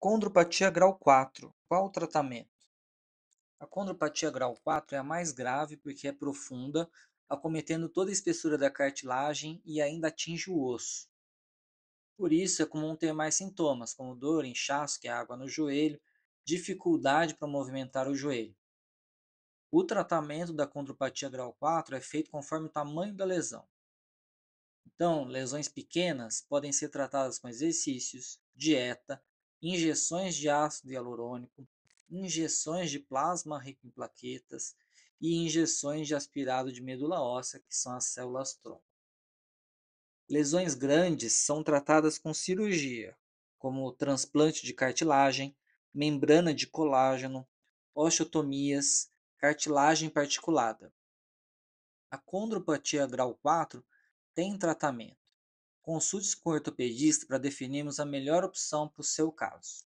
Condropatia grau 4. Qual o tratamento? A condropatia grau 4 é a mais grave porque é profunda, acometendo toda a espessura da cartilagem e ainda atinge o osso. Por isso, é comum ter mais sintomas, como dor, inchaço, que é água no joelho, dificuldade para movimentar o joelho. O tratamento da condropatia grau 4 é feito conforme o tamanho da lesão. Então, lesões pequenas podem ser tratadas com exercícios, dieta, injeções de ácido hialurônico, injeções de plasma rico em plaquetas e injeções de aspirado de medula óssea, que são as células tronco. Lesões grandes são tratadas com cirurgia, como transplante de cartilagem, membrana de colágeno, osteotomias, cartilagem particulada. A condropatia grau 4 tem tratamento, Consulte com o ortopedista para definirmos a melhor opção para o seu caso.